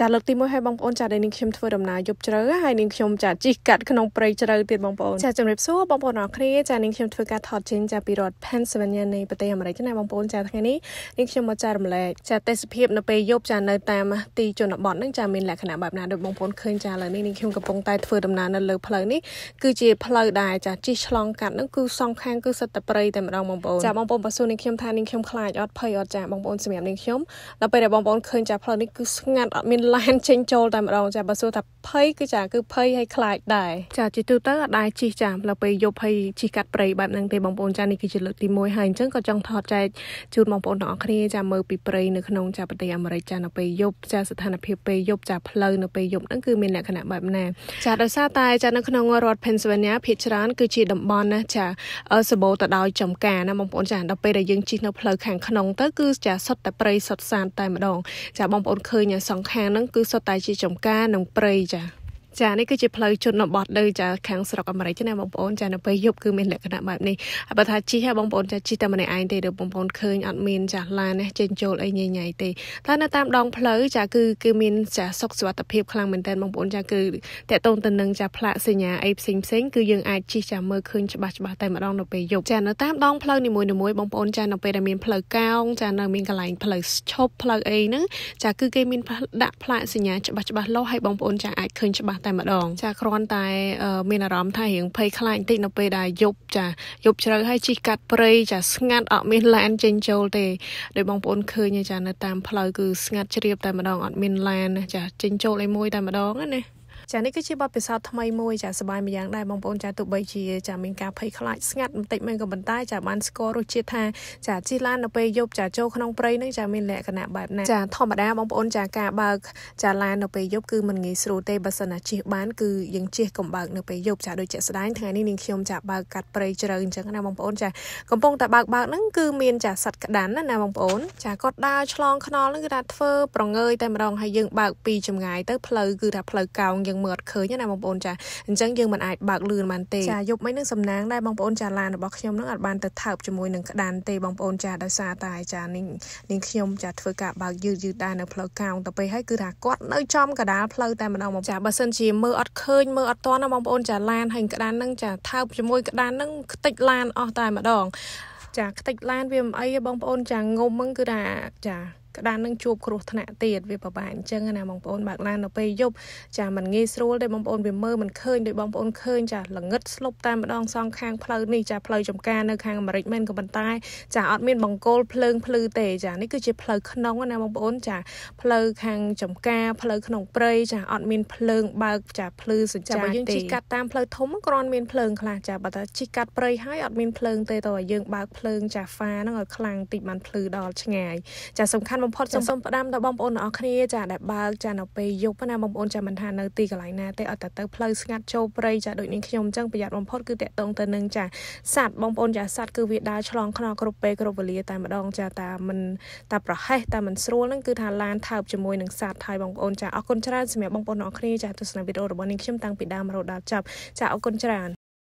ចាលើកទី1ឲ្យបងប្អូនចាដែលនាងខ្ញុំធ្វើដំណើរយប់ជ្រៅហើយនាងខ្ញុំចាជីកកាត់ក្នុងព្រៃជ្រៅទៀតបងប្អូនចាជំរាបសួរបងប្អូនអរគ្នាចានាងខ្ញុំធ្វើការថតចេញចាពីរដ្ឋ Pennsylvania នៃប្រទេសអាមេរិកណាបងប្អូនចាថ្ងៃនេះនាងខ្ញុំមកចារំលែកចាទេសភាពនៅពេលយប់ចានៅតាមទីជនបទនឹងចាមានលក្ខណៈបែបណាដោយបងប្អូនឃើញចាឥឡូវនេះនាងខ្ញុំកំពុងតែធ្វើដំណើរនៅលើផ្លូវនេះគឺជាផ្លូវដែលចាជីឆ្លងកាត់នឹងគឺសងខាងគឺសិតតែព្រៃតែម្ដងបងប្អូនចាបងប្អូនបើសួរនាងខ្ញុំថានាងខ្ញុំខ្លាចអត់ភ័យអត់ចាបងប្អូនសម្រាប់នាងខ្ញុំដល់ពេលដែលបងប្អូនឃើញចាផ្លូវនេះគឺស្ងាត់អត់មានឡានចេញចូលតែម្ដងចាបើសួរថាភ័យគឺចាគឺភ័យហើយខ្លាចដែរចាជាទូទៅអត់ដែរជិះចាដល់ពេលយប់ហើយជិះកាត់ព្រៃបែបហ្នឹងទេបងប្អូនចានេះគឺជាលើកទី1ហើយអញ្ចឹងក៏ចង់ថតចែកជូនបងប្អូនទាំងអស់គ្នាចាមើលពីព្រៃនៅក្នុងចាប្រទេសអាមេរិកចានៅពេលយប់ចាស្ថានភាពពេលយប់ចាផ្លូវនៅពេលយប់ហ្នឹងគឺមានលក្ខណៈបែបណាចាដោយសារតែចានៅក្នុងរដ្ឋ Pennsylvania ភាគច្រើនគឺជាតំបន់ណាចាសម្បូរទៅដោយចំការណាបងប្អូនចាដល់ពេលដែលយើងជិះនៅផ្លូវខាងក្នុងទៅគឺចាសុទ្ធតែព្រៃសុទ្ធសានតែម្ដងចាបងប្អូនឃើញសង្ខានហ្នឹងគឺសុទ្ធតែជាចំការនិងព្រៃចា៎ចានេះគឺជាផ្លូវជនបទនៅចាខាងស្រុកអាមេរិកណាបងប្អូនចានៅពេលយប់គឺមានលក្ខណៈបែបនេះបើថាជិះបងប្អូនចាជិះតែម្នាក់ឯងទេឬបងប្អូនឃើញអត់មានចាឡានចេញចូលអីញ៉ៃញ៉ៃទេតែនៅតាមដងផ្លូវចាគឺគឺមានចាសុខសុវត្ថិភាពខ្លាំងមែនទែនបងប្អូនចាគឺតកតងទៅនឹងចាផ្លាកសញ្ញាអីផ្សេងផ្សេង គឺយើងអាចជិះចាមើលឃើញច្បាស់ច្បាស់តែម្ដងនៅពេលយប់ចានៅតាមដងផ្លូវនីមួយៗបងប្អូនចានៅពេលដែលមានផ្លូវកោងចានៅមានកន្លែងផ្លូវឈប់ផ្លូវអីហ្នឹងចាគឺគេមានដាក់ផ្លាកសញ្ញាច្បាស់ច្បាស់លាស់ឲ្យបងប្អូនចាអាចឃើញច្បាស់តែម្ដងចាគ្រាន់តែមានអារម្មណ៍ថារៀងភ័យខ្លាចបន្តិចនៅពេលដែលយប់ចា យប់ជ្រៅហើយជីកកាត់ព្រៃចាស្ងាត់អត់មានឡានចេញចូលទេដោយបងប្អូនឃើញចានៅតាមផ្លូវគឺស្ងាត់ជ្រាបតែម្ដងអត់មានឡានចាចេញចូលឯមួយតែម្ដងណាចានេះគឺជាបទពិសោធន៍ថ្មីមួយចាសប្បាយម្យ៉ាងដែរបងប្អូនចាទោះបីជាចាមានការភ័យខ្លាចស្ងាត់បន្តិចមែនក៏ប៉ុន្តែចាបានស្គាល់រសជាតិថាចាជីឡាននៅពេលយប់ចាចូលក្នុងព្រៃនឹងចាមានលក្ខណៈបែបណាចាធម្មតាបងប្អូនចាការបើកចាឡាននៅពេលយប់គឺមិនងាយស្រួលទេបើសិនណាជិះបានគឺយើងជិះកំបើកនៅពេលយប់ចាដូចជាក់ស្ដែងថ្ងៃនេះនាងខ្ញុំចាបើកកាត់ព្រៃជ្រៅអញ្ចឹងណាបងប្អូនចាកំពុងតែបើកបើកហ្នឹងគឺមានចាសัตว์ក្តាន់ណាណាបងប្អូនចាគាត់ដើរឆ្លងខ្នល់ហ្នឹងគឺថាធ្វើប្រងើយតែម្ដងហើយយើងបើកពីចម្ងាយទៅផ្លូវគឺថាផ្លូវកោងយើងមើលអត់ឃើញណាបងប្អូនចាអញ្ចឹងយើងមិនអាចបើកលឿនបានទេចាយប់មិញនឹងសំណាងដែរបងប្អូនចាឡានរបស់ខ្ញុំនឹងអត់បានទៅថើបជាមួយនឹងក្តានទេបងប្អូនចាដោយសារតែចានាងនាងខ្ញុំចាធ្វើការបើកយឺតយឺតដែរនៅផ្លូវកោងទៅពេលហើយគឺថាគាត់នៅចំកដាលផ្លូវតែម្ដងបងចាបើសិនជាមើលអត់ឃើញមើលអត់តាន់ណាបងប្អូនចាឡានហើយក្តាននឹងចាថើបជាមួយក្តាននឹងខ្ទេចឡានអស់តែម្ដង ចាខ្ទេចឡានវាមិនអីទេបងប្អូនចាងុំហ្នឹងគឺថាចាក្តាននឹងជួបគ្រោះថ្នាក់ទៀតវាពិបាកអញ្ចឹងណាបងប្អូនបើកឡាននៅពេលយប់ចាมันងាយស្រួលទេបងប្អូនវាមើលមិនឃើញដូចបងប្អូនឃើញចាល្ងឹតស្លុបតាមម្ដង សងខាងផ្លូវនេះចាផ្លូវចំការនៅខាងអាមេរិកមែនក៏ប៉ុន្តែចាអត់មានបង្គោលភ្លើងភ្លឺទេចានេះគឺជាផ្លូវក្នុងណាបងប្អូន ចាផ្លូវខាងចំការ ផ្លូវក្នុងព្រៃចាអត់មានភ្លើង បើកចាភ្លឺសញ្ចារទេយើងជិះកាត់តាមផ្លូវធំគ្រាន់មានភ្លើងខ្លះចាបើតែជិះកាត់ព្រៃហើយអត់មានភ្លើងទេតើយើងបើកភ្លើងចាហ្វាហ្នឹងឲ្យខ្លាំងតិចបានភ្លឺដល់ឆ្ងាយចាសំខាន់បំផុតសូមសូមផ្ដាំដល់បងប្អូនទាំងអស់គ្នាចាដែលបើកចានៅពេលយប់ណាបងប្អូនចាមិនថានៅទីកន្លែងណាទេអត់តែទៅផ្លូវស្ងាត់ចូលព្រៃចាដូចនេះខ្ញុំអញ្ចឹងប្រយ័ត្នបំផុតគឺតាក់ទងទៅនឹងចាសត្វបងប្អូនចាសត្វគឺវាដើរឆ្លងខ្នងគ្រប់ពេលគ្រប់វេលាតែម្ដងចាតាមិនតាប្រហែសតាមិនស្រួលហ្នឹងគឺថាឡានថើបជាមួយនឹងសត្វហើយបងប្អូនចាអរគុណច្រើនសម្រាប់បងប្អូនទាំងអស់គ្នាចាទស្សនាវីដេអូរបស់នាងខ្ញុំតាំងពីដើមរហូតដល់ចប់ចាអរគុណច្រើន